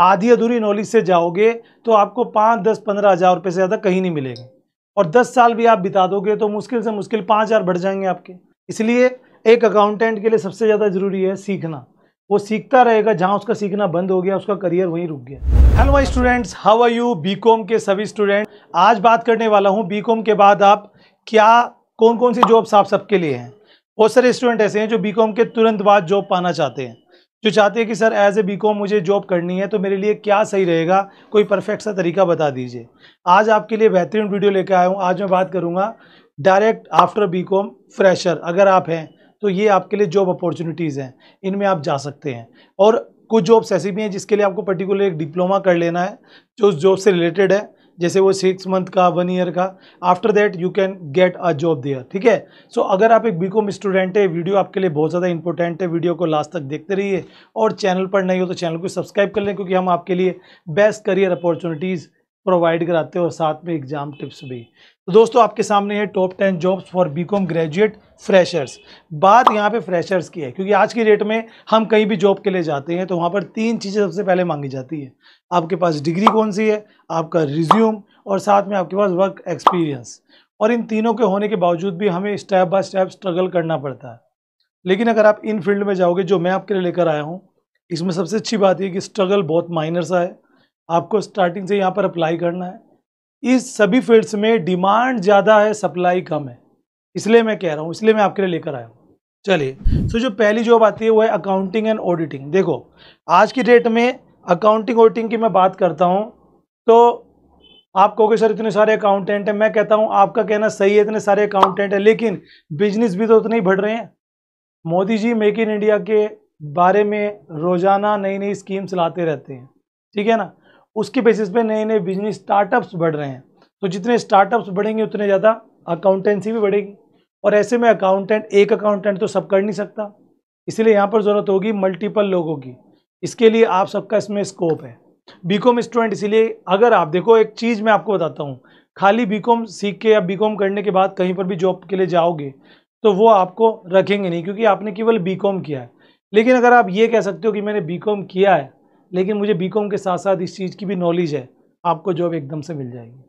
आधी अधूरी नॉलेज से जाओगे तो आपको पाँच दस पंद्रह हज़ार रुपये से ज़्यादा कहीं नहीं मिलेंगे और दस साल भी आप बिता दोगे तो मुश्किल से मुश्किल पाँच हज़ार बढ़ जाएंगे आपके इसलिए एक अकाउंटेंट के लिए सबसे ज़्यादा ज़रूरी है सीखना वो सीखता रहेगा जहाँ उसका सीखना बंद हो गया उसका करियर वहीं रुक गया hello students how are you B के सभी स्टूडेंट आज बात करने वाला हूँ बी के बाद आप क्या कौन कौन सी जॉब्स आप सबके लिए हैं बहुत सारे स्टूडेंट ऐसे हैं जो बी के तुरंत बाद जॉब पाना चाहते हैं जो चाहते हैं कि sir as a B com मुझे जॉब करनी है तो मेरे लिए क्या सही रहेगा कोई परफेक्ट सा तरीका बता दीजिए आज आपके लिए बेहतरीन वीडियो लेकर आया हूँ आज मैं बात करूँगा direct after B com fresher अगर आप हैं तो ये आपके लिए जॉब अपॉर्चुनिटीज़ हैं इनमें आप जा सकते हैं और कुछ जॉब्स ऐसी भी हैं जिसके लिए आपको पर्टिकुलर एक डिप्लोमा कर लेना है जो उस जॉब से रिलेटेड है जैसे वो सिक्स मंथ का वन ईयर का after that you can get a job there ठीक है सो अगर आप एक बीकॉम स्टूडेंट है वीडियो आपके लिए बहुत ज़्यादा इंपॉर्टेंट है वीडियो को लास्ट तक देखते रहिए और चैनल पर नहीं हो तो चैनल को सब्सक्राइब कर लें क्योंकि हम आपके लिए बेस्ट करियर अपॉर्चुनिटीज़ प्रोवाइड कराते हैं और साथ में एग्ज़ाम टिप्स भी तो दोस्तों आपके सामने है top ten jobs for BCom graduate freshers बात यहाँ पे फ्रेशर्स की है क्योंकि आज की डेट में हम कहीं भी जॉब के लिए जाते हैं तो वहाँ पर तीन चीज़ें सबसे पहले मांगी जाती है आपके पास डिग्री कौन सी है आपका रिज्यूम और साथ में आपके पास वर्क एक्सपीरियंस और इन तीनों के होने के बावजूद भी हमें स्टेप बाय स्टेप स्ट्रगल करना पड़ता है लेकिन अगर आप इन फील्ड में जाओगे जो मैं आपके लिए लेकर आया हूँ इसमें सबसे अच्छी बात यह कि स्ट्रगल बहुत माइनर सा है आपको स्टार्टिंग से यहाँ पर अप्लाई करना है इस सभी फील्ड्स में डिमांड ज़्यादा है सप्लाई कम है इसलिए मैं कह रहा हूँ इसलिए मैं आपके लिए लेकर आया हूँ चलिए सो जो पहली जॉब आती है वो है अकाउंटिंग एंड ऑडिटिंग देखो आज की डेट में अकाउंटिंग ऑडिटिंग की मैं बात करता हूँ तो आप कहोगे सर इतने सारे अकाउंटेंट हैं मैं कहता हूँ आपका कहना सही है इतने सारे अकाउंटेंट हैं लेकिन बिजनेस भी तो उतने ही बढ़ रहे हैं Modi ji make in India के बारे में रोज़ाना नई नई स्कीम्स लाते रहते हैं ठीक है ना उसके बेसिस पे नए नए बिजनेस स्टार्टअप्स बढ़ रहे हैं तो जितने स्टार्टअप्स बढ़ेंगे उतने ज़्यादा अकाउंटेंसी भी बढ़ेगी और ऐसे में अकाउंटेंट एक अकाउंटेंट तो सब कर नहीं सकता इसलिए यहाँ पर ज़रूरत होगी मल्टीपल लोगों की इसके लिए आप सबका इसमें स्कोप है बी कॉम स्टूडेंट इसीलिए अगर आप देखो एक चीज़ मैं आपको बताता हूँ खाली बी कॉम सीख के या बी कॉम करने के बाद कहीं पर भी जॉब के लिए जाओगे तो वो आपको रखेंगे नहीं क्योंकि आपने केवल बी कॉम किया है लेकिन अगर आप ये कह सकते हो कि मैंने बी कॉम किया है लेकिन मुझे बी के साथ साथ इस चीज़ की भी नॉलेज है आपको जॉब एकदम से मिल जाएगी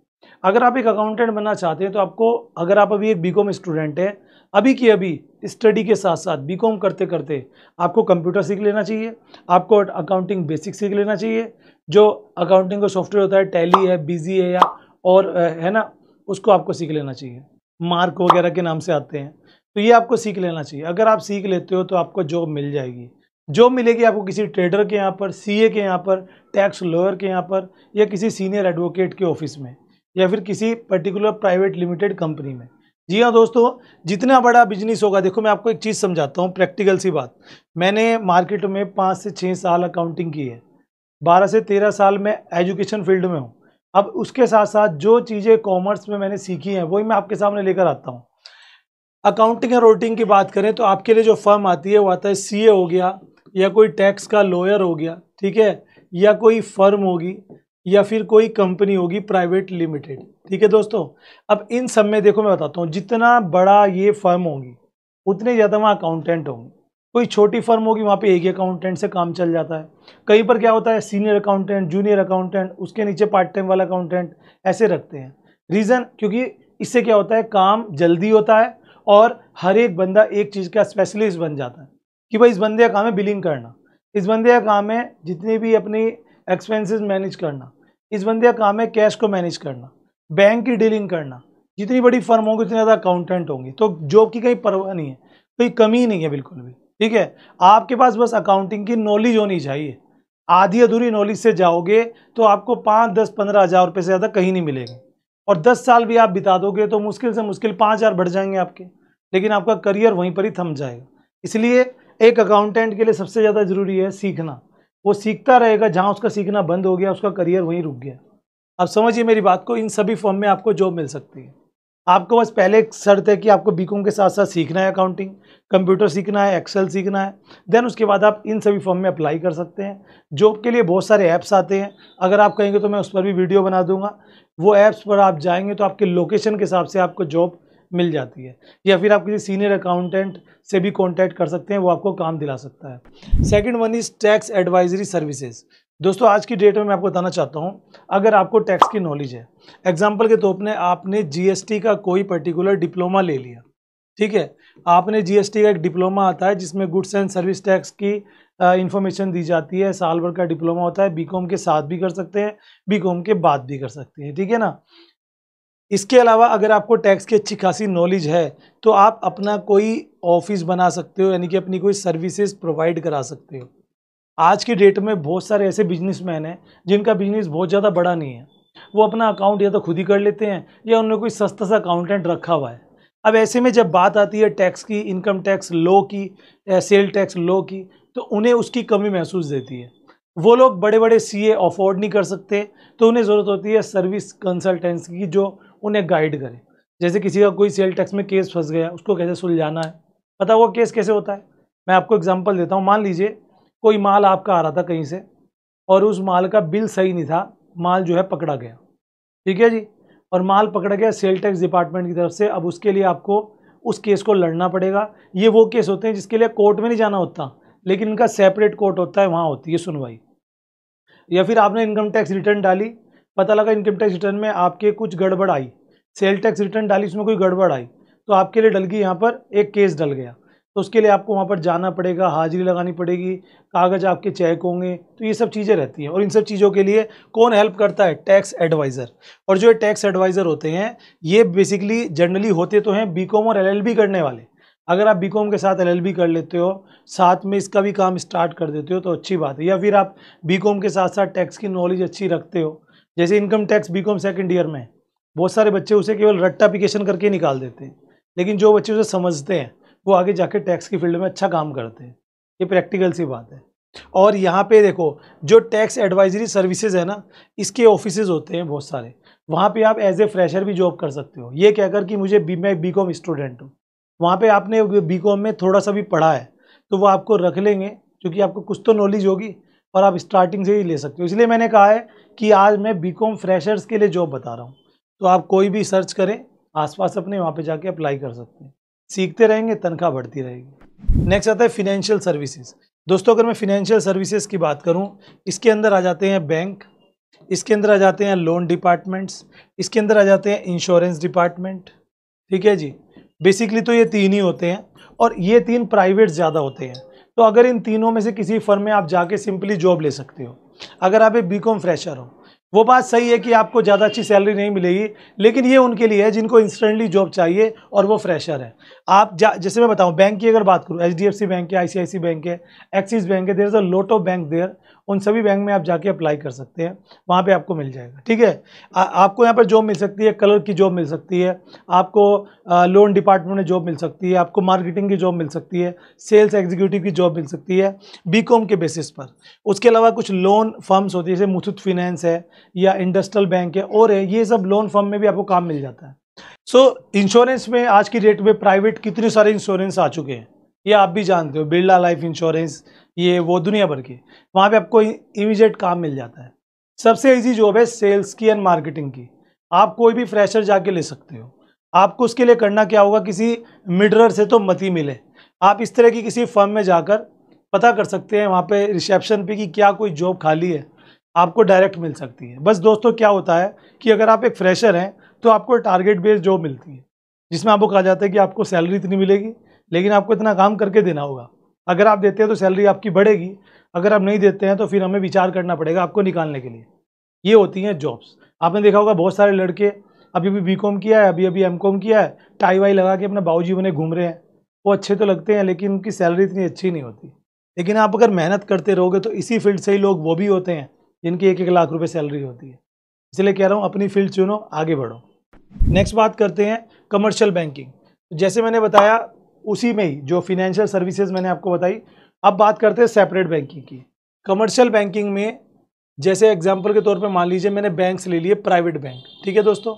अगर आप एक अकाउंटेंट बनना चाहते हैं तो आपको अगर आप अभी एक बीकॉम स्टूडेंट हैं अभी की अभी स्टडी के साथ साथ बीकॉम करते करते आपको कंप्यूटर सीख लेना चाहिए आपको अकाउंटिंग बेसिक सीख लेना चाहिए जो अकाउंटिंग का सॉफ्टवेयर होता है टैली है बिजी है या और है ना उसको आपको सीख लेना चाहिए मार्क वगैरह के नाम से आते हैं तो ये आपको सीख लेना चाहिए अगर आप सीख लेते हो तो आपको जॉब मिल जाएगी जॉब मिलेगी आपको किसी ट्रेडर के यहाँ पर सीए के यहाँ पर टैक्स लॉयर के यहाँ पर या किसी सीनियर एडवोकेट के ऑफिस में या फिर किसी पर्टिकुलर प्राइवेट लिमिटेड कंपनी में जी हाँ दोस्तों जितना बड़ा बिजनेस होगा देखो मैं आपको एक चीज़ समझाता हूँ प्रैक्टिकल सी बात मैंने मार्केट में पाँच से छः साल अकाउंटिंग की है बारह से तेरह साल मैं एजुकेशन फील्ड में हूँ अब उसके साथ साथ जो चीज़ें कॉमर्स में मैंने सीखी हैं वही मैं आपके सामने लेकर आता हूँ अकाउंटिंग या रोटिंग की बात करें तो आपके लिए जो फर्म आती है वो आता है सी हो गया या कोई टैक्स का लॉयर हो गया ठीक है या कोई फर्म होगी या फिर कोई कंपनी होगी प्राइवेट लिमिटेड ठीक है दोस्तों अब इन सब में देखो मैं बताता हूँ जितना बड़ा ये फर्म होगी उतने ज़्यादा वहाँ अकाउंटेंट होंगे कोई छोटी फर्म होगी वहाँ पे एक ही अकाउंटेंट से काम चल जाता है कहीं पर क्या होता है सीनियर अकाउंटेंट जूनियर अकाउंटेंट उसके नीचे पार्ट टाइम वाला अकाउंटेंट ऐसे रखते हैं रीज़न क्योंकि इससे क्या होता है काम जल्दी होता है और हर एक बंदा एक चीज़ का स्पेशलिस्ट बन जाता है कि भाई इस बंदे का काम है बिलिंग करना इस बंदे का काम है जितने भी अपनी एक्सपेंसेस मैनेज करना इस बंदे का काम है कैश को मैनेज करना बैंक की डीलिंग करना जितनी बड़ी फर्म होंगी उतनी ज़्यादा अकाउंटेंट होंगी तो जॉब की कहीं परवाह नहीं है कोई कमी नहीं है बिल्कुल भी ठीक है आपके पास बस अकाउंटिंग की नॉलेज होनी चाहिए आधी अधूरी नॉलेज से जाओगे तो आपको पाँच दस पंद्रह हज़ार रुपये से ज़्यादा कहीं नहीं मिलेंगे और दस साल भी आप बिता दोगे तो मुश्किल से मुश्किल पाँच हज़ार बढ़ जाएंगे आपके लेकिन आपका करियर वहीं पर ही थम जाएगा इसलिए एक अकाउंटेंट के लिए सबसे ज़्यादा ज़रूरी है सीखना वो सीखता रहेगा जहाँ उसका सीखना बंद हो गया उसका करियर वहीं रुक गया अब समझिए मेरी बात को इन सभी फॉर्म में आपको जॉब मिल सकती है आपको बस पहले शर्त है कि आपको बीकॉम के साथ साथ सीखना है अकाउंटिंग कंप्यूटर सीखना है एक्सेल सीखना है देन उसके बाद आप इन सभी फॉर्म में अप्लाई कर सकते हैं जॉब के लिए बहुत सारे ऐप्स आते हैं अगर आप कहेंगे तो मैं उस पर भी वीडियो बना दूंगा वो ऐप्स पर आप जाएंगे तो आपके लोकेशन के हिसाब से आपको जॉब मिल जाती है या फिर आप किसी सीनियर अकाउंटेंट से भी कॉन्टैक्ट कर सकते हैं वो आपको काम दिला सकता है second one is tax advisory services दोस्तों आज की डेट में मैं आपको बताना चाहता हूँ अगर आपको टैक्स की नॉलेज है एग्जाम्पल के तौर पर आपने जी का कोई पर्टिकुलर डिप्लोमा ले लिया ठीक है आपने जीएसटी का एक डिप्लोमा आता है जिसमें गुड्स एंड सर्विस टैक्स की इन्फॉर्मेशन दी जाती है साल भर का डिप्लोमा होता है बीकॉम के साथ भी कर सकते हैं बीकॉम के बाद भी कर सकते हैं ठीक है ना इसके अलावा अगर आपको टैक्स की अच्छी खासी नॉलेज है तो आप अपना कोई ऑफिस बना सकते हो यानी कि अपनी कोई सर्विसेज प्रोवाइड करा सकते हो आज की डेट में बहुत सारे ऐसे बिजनेसमैन हैं जिनका बिजनेस बहुत ज़्यादा बड़ा नहीं है वो अपना अकाउंट या तो खुद ही कर लेते हैं या उन्होंने कोई सस्ता सा अकाउंटेंट रखा हुआ है अब ऐसे में जब बात आती है टैक्स की इनकम टैक्स लो की सेल टैक्स लो की तो उन्हें उसकी कमी महसूस देती है वो लोग बड़े बड़े सीए अफोर्ड नहीं कर सकते तो उन्हें ज़रूरत होती है सर्विस कंसल्टेंसी की जो उन्हें गाइड करें जैसे किसी का कोई सेल टैक्स में केस फंस गया उसको कैसे सुलझाना है पता वो केस कैसे होता है मैं आपको एग्जांपल देता हूँ मान लीजिए कोई माल आपका आ रहा था कहीं से और उस माल का बिल सही नहीं था माल जो है पकड़ा गया ठीक है जी और माल पकड़ा गया सेल टैक्स डिपार्टमेंट की तरफ से अब उसके लिए आपको उस केस को लड़ना पड़ेगा ये वो केस होते हैं जिसके लिए कोर्ट में नहीं जाना होता लेकिन इनका सेपरेट कोर्ट होता है वहाँ होती है सुनवाई या फिर आपने इनकम टैक्स रिटर्न डाली पता लगा इनकम टैक्स रिटर्न में आपके कुछ गड़बड़ आई सेल टैक्स रिटर्न डाली उसमें कोई गड़बड़ आई तो आपके लिए डल गई यहाँ पर एक केस डल गया तो उसके लिए आपको वहाँ पर जाना पड़ेगा हाजिरी लगानी पड़ेगी कागज आपके चेक होंगे तो ये सब चीज़ें रहती हैं और इन सब चीज़ों के लिए कौन हेल्प करता है टैक्स एडवाइज़र और जो टैक्स एडवाइज़र होते हैं ये बेसिकली जनरली होते तो हैं बी और एल करने वाले अगर आप बीकॉम के साथ एलएलबी कर लेते हो साथ में इसका भी काम स्टार्ट कर देते हो तो अच्छी बात है या फिर आप बीकॉम के साथ साथ टैक्स की नॉलेज अच्छी रखते हो जैसे income tax BCom second year में बहुत सारे बच्चे उसे केवल रट्ट अप्लीकेशन करके निकाल देते हैं लेकिन जो बच्चे उसे समझते हैं वो आगे जाके टैक्स की फील्ड में अच्छा काम करते हैं ये प्रैक्टिकल सी बात है और यहाँ पे देखो जो टैक्स एडवाइजरी सर्विसेज है ना इसके ऑफिसेज होते हैं बहुत सारे वहाँ पे आप एज ए फ्रेशर भी जॉब कर सकते हो ये कहकर कि मुझे बी मैं बी कॉम स्टूडेंट हूँ वहाँ पे आपने बी कॉम में थोड़ा सा भी पढ़ा है तो वो आपको रख लेंगे क्योंकि आपको कुछ तो नॉलेज होगी और आप स्टार्टिंग से ही ले सकते हो इसलिए मैंने कहा है कि आज मैं बी कॉम फ्रेशर्स के लिए जॉब बता रहा हूँ तो आप कोई भी सर्च करें आसपास अपने वहाँ पे जाके अप्लाई कर सकते हैं सीखते रहेंगे तनख्वाह बढ़ती रहेगी नेक्स्ट आता है फिनेंशियल सर्विसेज दोस्तों अगर मैं फिनेंशियल सर्विसेज की बात करूँ इसके अंदर आ जाते हैं बैंक इसके अंदर आ जाते हैं लोन डिपार्टमेंट्स इसके अंदर आ जाते हैं इंश्योरेंस डिपार्टमेंट ठीक है जी बेसिकली तो ये तीन ही होते हैं और ये तीन प्राइवेट ज़्यादा होते हैं तो अगर इन तीनों में से किसी फर्म में आप जाके सिंपली जॉब ले सकते हो अगर आप एक बी फ्रेशर हो वो बात सही है कि आपको ज़्यादा अच्छी सैलरी नहीं मिलेगी लेकिन ये उनके लिए है जिनको इंस्टेंटली जॉब चाहिए और वो फ्रेशर है आप जा जैसे मैं बताऊँ बैंक की अगर बात करूँ एच बैंक है आई बैंक है एक्सिस बैंक है there is a lot of bank there उन सभी बैंक में आप जाके अप्लाई कर सकते हैं वहाँ पे आपको मिल जाएगा ठीक है आपको यहाँ पर जॉब मिल सकती है कलर की जॉब मिल सकती है आपको आ, लोन डिपार्टमेंट में जॉब मिल सकती है आपको मार्केटिंग की जॉब मिल सकती है सेल्स एग्जीक्यूटिव की जॉब मिल सकती है बी के बेसिस पर उसके अलावा कुछ लोन फर्म्स होती है जैसे मुथुत फिनेंस है या इंडस्ट्रियल बैंक है और है ये सब लोन फर्म में भी आपको काम मिल जाता है सो so, इंश्योरेंस में आज की डेट में प्राइवेट कितने सारे इंश्योरेंस आ चुके हैं ये आप भी जानते हो बिरला लाइफ इंश्योरेंस ये वो दुनिया भर के वहाँ पे आपको इमीजिएट काम मिल जाता है सबसे इजी जॉब है सेल्स की एंड मार्केटिंग की आप कोई भी फ्रेशर जाके ले सकते हो आपको उसके लिए करना क्या होगा किसी मिडरर से तो मत ही मिले आप इस तरह की किसी फर्म में जाकर पता कर सकते हैं वहाँ पे रिसेप्शन पे कि क्या कोई जॉब खाली है आपको डायरेक्ट मिल सकती है बस दोस्तों क्या होता है कि अगर आप एक फ्रेशर हैं तो आपको टारगेट बेस्ड जॉब मिलती है जिसमें आपको कहा जाता है कि आपको सैलरी इतनी मिलेगी लेकिन आपको इतना काम करके देना होगा अगर आप देते हैं तो सैलरी आपकी बढ़ेगी अगर आप नहीं देते हैं तो फिर हमें विचार करना पड़ेगा आपको निकालने के लिए ये होती हैं जॉब्स आपने देखा होगा बहुत सारे लड़के अभी अभी बी किया है अभी अभी एम किया है टाई वाई लगा के अपने बाबूजी बने घूम रहे हैं वो अच्छे तो लगते हैं लेकिन उनकी सैलरी इतनी अच्छी नहीं होती लेकिन आप अगर मेहनत करते रहोगे तो इसी फील्ड से ही लोग वो भी होते हैं जिनकी एक एक लाख रुपये सैलरी होती है इसलिए कह रहा हूँ अपनी फील्ड चुनो आगे बढ़ो नेक्स्ट बात करते हैं कमर्शियल बैंकिंग जैसे मैंने बताया उसी में ही जो फिनेंशियल सर्विसेज मैंने आपको बताई अब बात करते हैं सेपरेट बैंकिंग की कमर्शियल बैंकिंग में जैसे एग्जाम्पल के तौर पर मान लीजिए मैंने बैंक्स ले लिए प्राइवेट बैंक ठीक है दोस्तों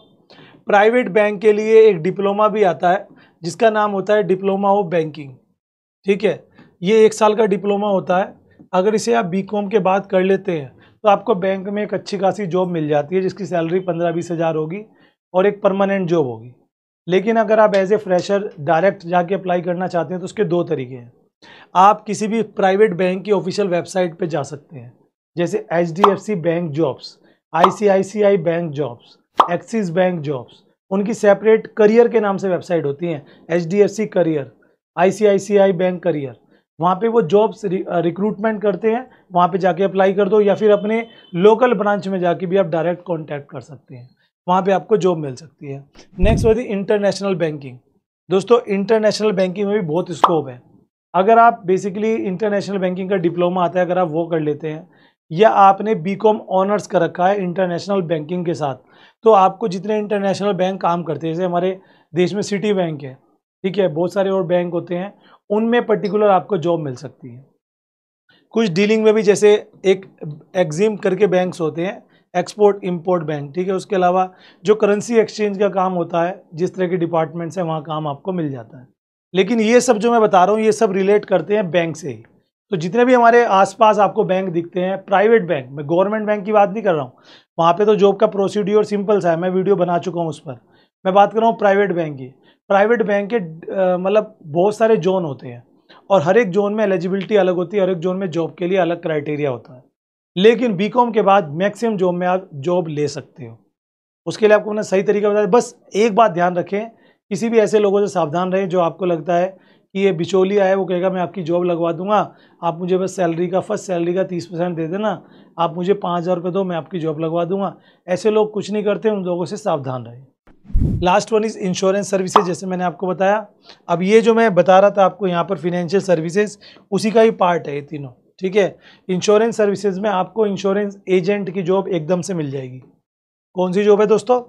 प्राइवेट बैंक के लिए एक डिप्लोमा भी आता है जिसका नाम होता है डिप्लोमा ऑफ बैंकिंग ठीक है ये एक साल का डिप्लोमा होता है अगर इसे आप बी के बाद कर लेते हैं तो आपको बैंक में एक अच्छी खासी जॉब मिल जाती है जिसकी सैलरी पंद्रह बीस हज़ार होगी और एक परमानेंट जॉब होगी लेकिन अगर आप एज ए फ्रेशर डायरेक्ट जाके अप्लाई करना चाहते हैं तो उसके दो तरीके हैं आप किसी भी प्राइवेट बैंक की ऑफिशियल वेबसाइट पर जा सकते हैं जैसे H D F C bank jobs I C C I I bank jobs Axis bank jobs उनकी सेपरेट करियर के नाम से वेबसाइट होती हैं H D F C career I C C I I bank career वहाँ पे वो jobs recruitment uh, करते हैं वहाँ पे जाके अप्लाई कर दो या फिर अपने लोकल ब्रांच में जाके भी आप डायरेक्ट कॉन्टैक्ट कर सकते हैं वहाँ पे आपको जॉब मिल सकती है नेक्स्ट होती है इंटरनेशनल बैंकिंग दोस्तों इंटरनेशनल बैंकिंग में भी बहुत स्कोप है अगर आप बेसिकली इंटरनेशनल बैंकिंग का डिप्लोमा आता है अगर आप वो कर लेते हैं या आपने बी कॉम ऑनर्स कर रखा है इंटरनेशनल बैंकिंग के साथ तो आपको जितने इंटरनेशनल बैंक काम करते हैं जैसे हमारे देश में सिटी बैंक है ठीक है बहुत सारे और बैंक होते हैं उनमें पर्टिकुलर आपको जॉब मिल सकती है कुछ डीलिंग में भी जैसे एक एग्जिम करके बैंक्स होते हैं एक्सपोर्ट इंपोर्ट बैंक ठीक है उसके अलावा जो करेंसी एक्सचेंज का काम होता है जिस तरह के डिपार्टमेंट्स हैं वहाँ काम आपको मिल जाता है लेकिन ये सब जो मैं बता रहा हूँ ये सब रिलेट करते हैं बैंक से ही तो जितने भी हमारे आसपास आपको बैंक दिखते हैं प्राइवेट बैंक मैं गवर्नमेंट बैंक की बात नहीं कर रहा हूँ वहाँ पर तो जॉब का प्रोसीड्योर सिंपल सा है मैं वीडियो बना चुका हूँ उस पर मैं बात कर रहा हूँ प्राइवेट बैंक की प्राइवेट बैंक के मतलब बहुत सारे जोन होते हैं और हर एक जोन में एलिजिबिलिटी अलग होती है हर एक जोन में जॉब के लिए अलग क्राइटेरिया होता है लेकिन बीकॉम के बाद मैक्सिमम जॉब में आप जॉब ले सकते हो उसके लिए आपको मैंने सही तरीका बताया बस एक बात ध्यान रखें किसी भी ऐसे लोगों से सावधान रहें जो आपको लगता है कि ये बिचौलिया है वो कहेगा मैं आपकी जॉब लगवा दूंगा आप मुझे बस सैलरी का फर्स्ट सैलरी का तीस परसेंट दे देना आप मुझे पाँच हज़ार रुपये दो मैं आपकी जॉब लगवा दूंगा ऐसे लोग कुछ नहीं करते उन लोगों से सावधान रहें last one is insurance services जैसे मैंने आपको बताया अब ये जो मैं बता रहा था आपको यहाँ पर फिनेंशियल सर्विसेज उसी का ही पार्ट है ये तीनों ठीक है इंश्योरेंस सर्विसेज में आपको इंश्योरेंस एजेंट की जॉब एकदम से मिल जाएगी कौन सी जॉब है दोस्तों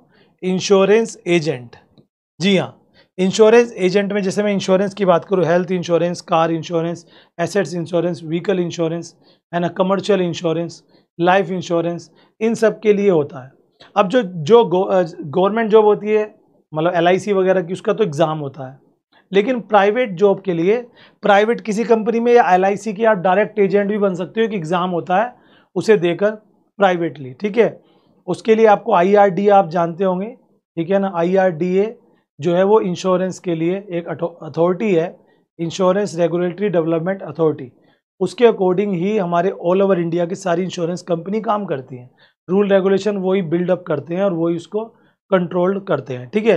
इंश्योरेंस एजेंट जी हाँ इंश्योरेंस एजेंट में जैसे मैं इंश्योरेंस की बात करूँ health insurance car insurance assets insurance vehicle insurance है ना कमर्शियल इंश्योरेंस लाइफ इंश्योरेंस इन सब के लिए होता है अब जो जो गवर्नमेंट जॉब होती है मतलब एल वगैरह की उसका तो एग्ज़ाम होता है लेकिन प्राइवेट जॉब के लिए प्राइवेट किसी कंपनी में या एल के आप डायरेक्ट एजेंट भी बन सकते हो एक एग्ज़ाम होता है उसे देकर प्राइवेटली ठीक है उसके लिए आपको आई आप जानते होंगे ठीक है ना आई जो है वो इंश्योरेंस के लिए एक अथॉरिटी है इंश्योरेंस रेगुलेटरी डेवलपमेंट अथॉरिटी उसके अकॉर्डिंग ही हमारे ऑल ओवर इंडिया की सारी इंश्योरेंस कंपनी काम करती हैं रूल रेगुलेशन वही बिल्डअप करते हैं और वही उसको कंट्रोल करते हैं ठीक है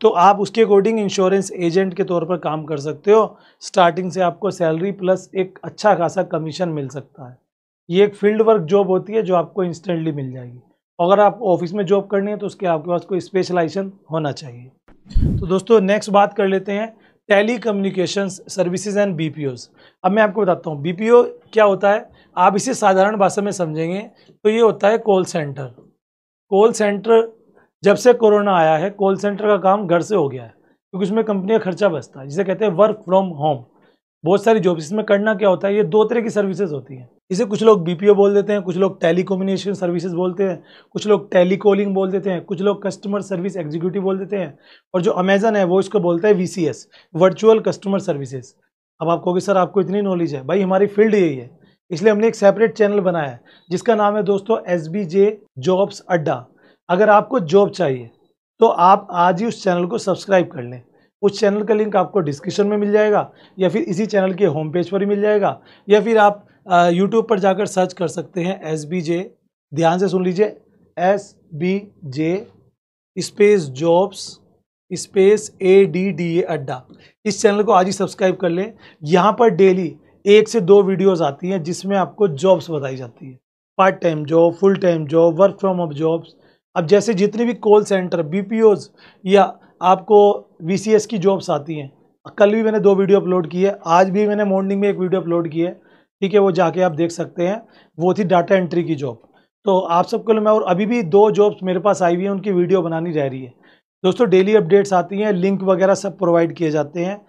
तो आप उसके अकॉर्डिंग इंश्योरेंस एजेंट के तौर पर काम कर सकते हो स्टार्टिंग से आपको सैलरी प्लस एक अच्छा खासा कमीशन मिल सकता है ये एक फील्ड वर्क जॉब होती है जो आपको इंस्टेंटली मिल जाएगी अगर आप ऑफिस में जॉब करनी है तो उसके आपके पास कोई स्पेशलाइजेशन होना चाहिए तो दोस्तों नेक्स्ट बात कर लेते हैं telecommunication services and B अब मैं आपको बताता हूँ बी क्या होता है आप इसे साधारण भाषा में समझेंगे तो ये होता है कॉल सेंटर कॉल सेंटर जब से कोरोना आया है कॉल सेंटर का काम घर से हो गया है क्योंकि उसमें कंपनी का खर्चा बचता है जिसे कहते हैं वर्क फ्रॉम होम बहुत सारी जॉब इसमें करना क्या होता है ये दो तरह की सर्विसेज होती हैं इसे कुछ लोग बीपीओ बोल देते हैं कुछ लोग टेलीकम्युनिकेशन सर्विसेज बोलते हैं कुछ लोग टेलीकॉलिंग बोल देते हैं कुछ लोग कस्टमर सर्विस एग्जीक्यूटिव बोल देते हैं और जो अमेजन है वो इसको बोलता है वी वर्चुअल कस्टमर सर्विसेज अब आप कहोगे सर आपको इतनी नॉलेज है भाई हमारी फील्ड यही है इसलिए हमने एक सेपरेट चैनल बनाया है जिसका नाम है दोस्तों एस बी जे जॉब्स अड्डा अगर आपको जॉब चाहिए तो आप आज ही उस चैनल को सब्सक्राइब कर लें उस चैनल का लिंक आपको डिस्क्रिप्शन में मिल जाएगा या फिर इसी चैनल के होम पेज पर ही मिल जाएगा या फिर आप यूट्यूब पर जाकर सर्च कर सकते हैं एस बी जे ध्यान से सुन लीजिए S B J space jobs space A D D A Adda इस चैनल को आज ही सब्सक्राइब कर लें यहाँ पर डेली एक से दो वीडियोस आती हैं जिसमें आपको जॉब्स बताई जाती है part time job full time job work from home jobs अब जैसे जितने भी कॉल सेंटर बी या आपको वी की जॉब्स आती हैं कल भी मैंने दो वीडियो अपलोड की है आज भी मैंने मॉर्निंग में एक वीडियो अपलोड की है ठीक है वो जाके आप देख सकते हैं वो थी डाटा एंट्री की जॉब तो आप सबको मैं और अभी भी दो जॉब्स मेरे पास आई हुई हैं उनकी वीडियो बनानी रह रही है दोस्तों डेली अपडेट्स आती हैं लिंक वगैरह सब प्रोवाइड किए जाते हैं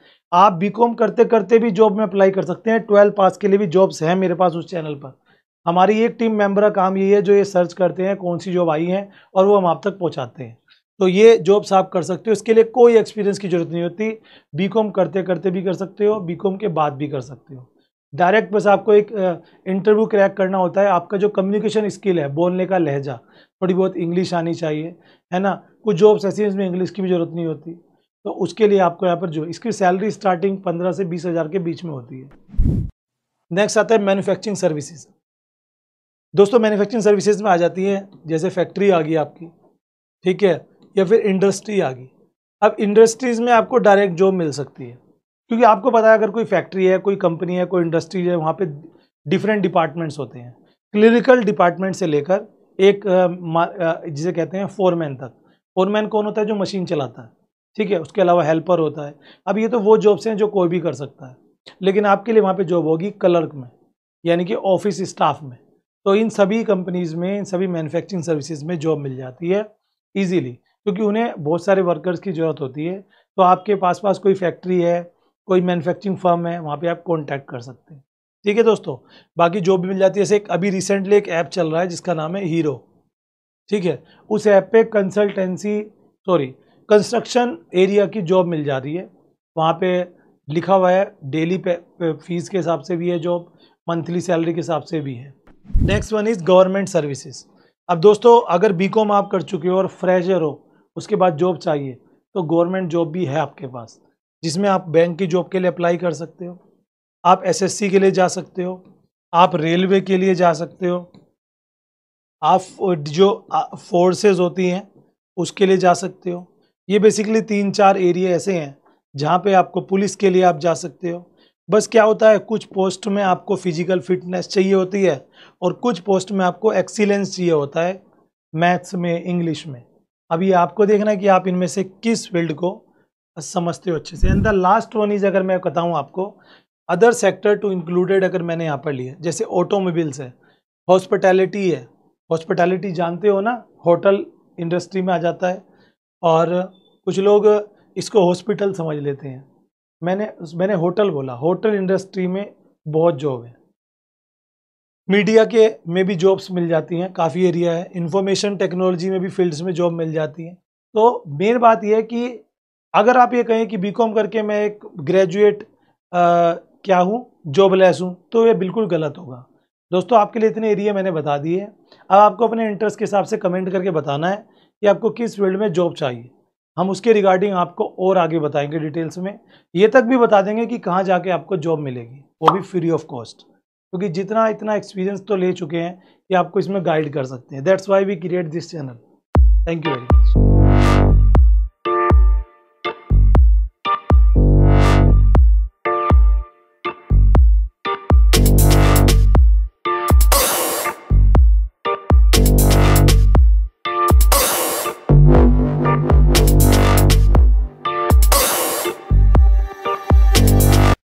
आप बी करते करते भी जॉब में अप्लाई कर सकते हैं ट्वेल्व पास के लिए भी जॉब्स हैं मेरे पास उस चैनल पर हमारी एक टीम मेंबर का काम यही है जो ये सर्च करते हैं कौन सी जॉब आई है और वो हम आप तक पहुँचाते हैं तो ये जॉब्स आप कर सकते हो इसके लिए कोई एक्सपीरियंस की जरूरत नहीं होती बीकॉम करते करते भी कर सकते हो बीकॉम के बाद भी कर सकते हो डायरेक्ट बस आपको एक इंटरव्यू क्रैक करना होता है आपका जो कम्युनिकेशन स्किल है बोलने का लहजा थोड़ी बहुत इंग्लिश आनी चाहिए है ना कुछ जॉब्स ऐसी हैं जिसमें इंग्लिश की भी ज़रूरत नहीं होती तो उसके लिए आपको यहाँ पर जो इसकी सैलरी स्टार्टिंग पंद्रह से बीस हज़ार के बीच में होती है नेक्स्ट आता है मैन्युफैक्चरिंग सर्विसेज दोस्तों मैन्युफैक्चरिंग सर्विसेज में आ जाती है जैसे फैक्ट्री आ गई आपकी ठीक है या फिर इंडस्ट्री आ गई अब इंडस्ट्रीज़ में आपको डायरेक्ट जॉब मिल सकती है क्योंकि आपको पता है अगर कोई फैक्ट्री है कोई कंपनी है कोई इंडस्ट्री है वहाँ पे डिफरेंट डिपार्टमेंट्स होते हैं क्लिनिकल डिपार्टमेंट से लेकर एक जिसे कहते हैं फोरमैन तक फोरमैन कौन होता है जो मशीन चलाता है ठीक है उसके अलावा हेल्पर होता है अब ये तो वो जॉब्स हैं जो कोई भी कर सकता है लेकिन आपके लिए वहाँ पर जॉब होगी क्लर्क में यानी कि ऑफिस स्टाफ में तो इन सभी कंपनीज़ में इन सभी मैन्युफैक्चरिंग सर्विसेज में जॉब मिल जाती है ईजीली क्योंकि उन्हें बहुत सारे वर्कर्स की ज़रूरत होती है तो आपके पास पास कोई फैक्ट्री है कोई मैन्युफैक्चरिंग फर्म है वहाँ पे आप कॉन्टैक्ट कर सकते हैं ठीक है दोस्तों बाकी जॉब भी मिल जाती है जैसे एक अभी रिसेंटली एक ऐप चल रहा है जिसका नाम है हीरो ठीक है उस ऐप पे कंसल्टेंसी सॉरी कंस्ट्रक्शन एरिया की जॉब मिल जा रही है वहाँ पे लिखा हुआ है डेली फीस के हिसाब से भी है जॉब मंथली सैलरी के हिसाब से भी है next one is government services अब दोस्तों अगर बी कॉम आप कर चुके हो और फ्रेशर हो उसके बाद जॉब चाहिए तो गवर्नमेंट जॉब भी है आपके पास जिसमें आप बैंक की जॉब के लिए अप्लाई कर सकते हो आप एसएससी के लिए जा सकते हो आप रेलवे के लिए जा सकते हो आप जो फोर्सेस होती हैं उसके लिए जा सकते हो ये बेसिकली तीन चार एरिया ऐसे हैं जहाँ पे आपको पुलिस के लिए आप जा सकते हो बस क्या होता है कुछ पोस्ट में आपको फिजिकल फिटनेस चाहिए होती है और कुछ पोस्ट में आपको एक्सीलेंस चाहिए होता है मैथ्स में इंग्लिश में अब ये आपको देखना है कि आप इनमें से किस फील्ड को समझते हो अच्छे से and the last one is अगर मैं बताऊँ आपको अदर सेक्टर टू इंक्लूडेड अगर मैंने यहाँ पर लिया जैसे ऑटोमोबिल्स है हॉस्पिटैलिटी है हॉस्पिटैलिटी जानते हो ना होटल इंडस्ट्री में आ जाता है और कुछ लोग इसको हॉस्पिटल समझ लेते हैं मैंने मैंने होटल बोला होटल इंडस्ट्री में बहुत जॉब है मीडिया के में भी जॉब्स मिल जाती हैं काफ़ी एरिया है इंफॉर्मेशन टेक्नोलॉजी में भी फील्ड्स में जॉब मिल जाती हैं तो मेन बात यह है कि अगर आप ये कहें कि बीकॉम करके मैं एक ग्रेजुएट क्या हूँ जॉब लेस हूँ तो ये बिल्कुल गलत होगा दोस्तों आपके लिए इतने एरिया मैंने बता दिए अब आपको अपने इंटरेस्ट के हिसाब से कमेंट करके बताना है कि आपको किस फील्ड में जॉब चाहिए हम उसके रिगार्डिंग आपको और आगे बताएंगे डिटेल्स में ये तक भी बता देंगे कि कहाँ जाके आपको जॉब मिलेगी वो भी फ्री ऑफ कॉस्ट क्योंकि जितना इतना एक्सपीरियंस तो ले चुके हैं कि आपको इसमें गाइड कर सकते हैं that's why we create this channel thank you very much